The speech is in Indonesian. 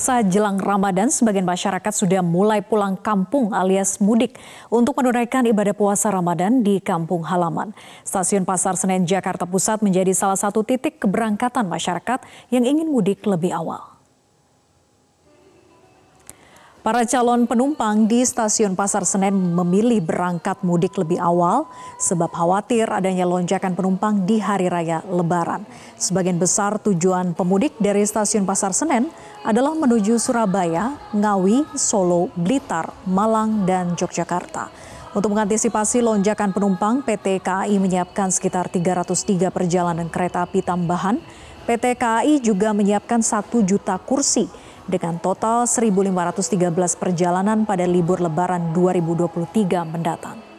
Masa jelang Ramadan, sebagian masyarakat sudah mulai pulang kampung alias mudik untuk menunaikan ibadah puasa Ramadan di kampung halaman. Stasiun Pasar Senen Jakarta Pusat menjadi salah satu titik keberangkatan masyarakat yang ingin mudik lebih awal. Para calon penumpang di stasiun Pasar Senen memilih berangkat mudik lebih awal sebab khawatir adanya lonjakan penumpang di hari raya Lebaran. Sebagian besar tujuan pemudik dari stasiun Pasar Senen adalah menuju Surabaya, Ngawi, Solo, Blitar, Malang, dan Yogyakarta. Untuk mengantisipasi lonjakan penumpang, PT KAI menyiapkan sekitar 303 perjalanan kereta api tambahan. PT KAI juga menyiapkan 1 juta kursi dengan total 1.513 perjalanan pada libur lebaran 2023 mendatang.